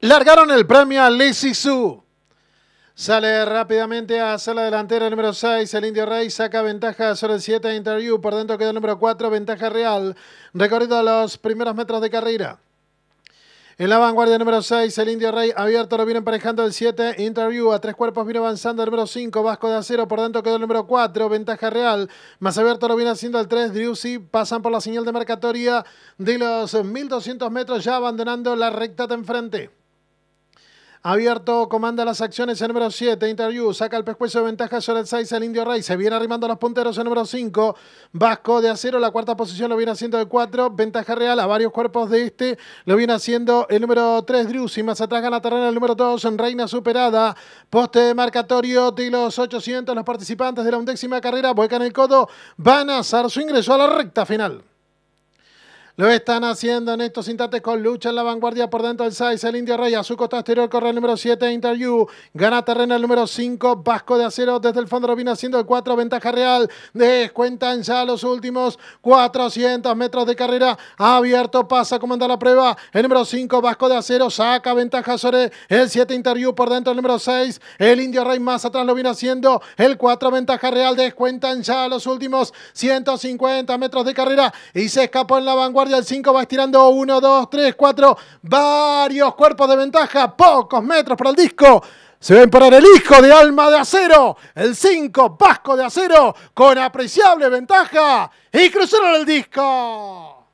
Largaron el premio a Lizzy Su. Sale rápidamente a sala delantera el número 6, el Indio Rey saca ventaja sobre el 7 Interview, por dentro queda el número 4, ventaja real, recorrido los primeros metros de carrera. En la vanguardia el número 6, el Indio Rey abierto lo viene emparejando el 7, Interview a tres cuerpos viene avanzando el número 5, Vasco de Acero, por dentro quedó el número 4, ventaja real, más abierto lo viene haciendo el 3, Driussi, pasan por la señal de marcatoria de los 1200 metros ya abandonando la recta de enfrente. Abierto comanda las acciones el número 7, Interview, saca el pescuezo de ventaja sobre el 6, al Indio Rey, se viene arrimando los punteros el número 5, Vasco de Acero, la cuarta posición lo viene haciendo de 4, ventaja real a varios cuerpos de este, lo viene haciendo el número 3, Y más atrás gana terreno el número 2, en Reina Superada, poste de marcatorio de los 800, los participantes de la undécima carrera, vuelcan el codo, van a hacer su ingreso a la recta final. Lo están haciendo en estos instantes con lucha en la vanguardia por dentro del 6. El Indio Rey a su costa exterior corre el número 7, Interview. Gana terreno el número 5, Vasco de Acero. Desde el fondo lo viene haciendo el 4, ventaja real. Descuentan ya los últimos 400 metros de carrera. Abierto pasa, comanda la prueba. El número 5, Vasco de Acero, saca ventaja sobre el 7, Interview. Por dentro el número 6, el Indio Rey más atrás lo viene haciendo. El 4, ventaja real. Descuentan ya los últimos 150 metros de carrera. Y se escapó en la vanguardia el 5 va estirando 1, 2, 3, 4, varios cuerpos de ventaja, pocos metros para el disco. Se va a el hijo de Alma de Acero, el 5, Vasco de Acero, con apreciable ventaja y cruzaron el disco.